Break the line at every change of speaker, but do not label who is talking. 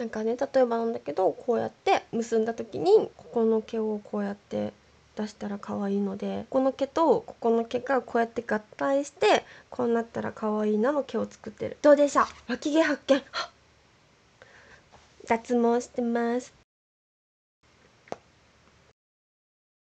なんかね例えばなんだけどこうやって結んだ時にここの毛をこうやって出したら可愛いのでここの毛とここの毛がこうやって合体してこうなったら可愛いなの毛を作ってるどうでしょう脇毛発見 脱毛してます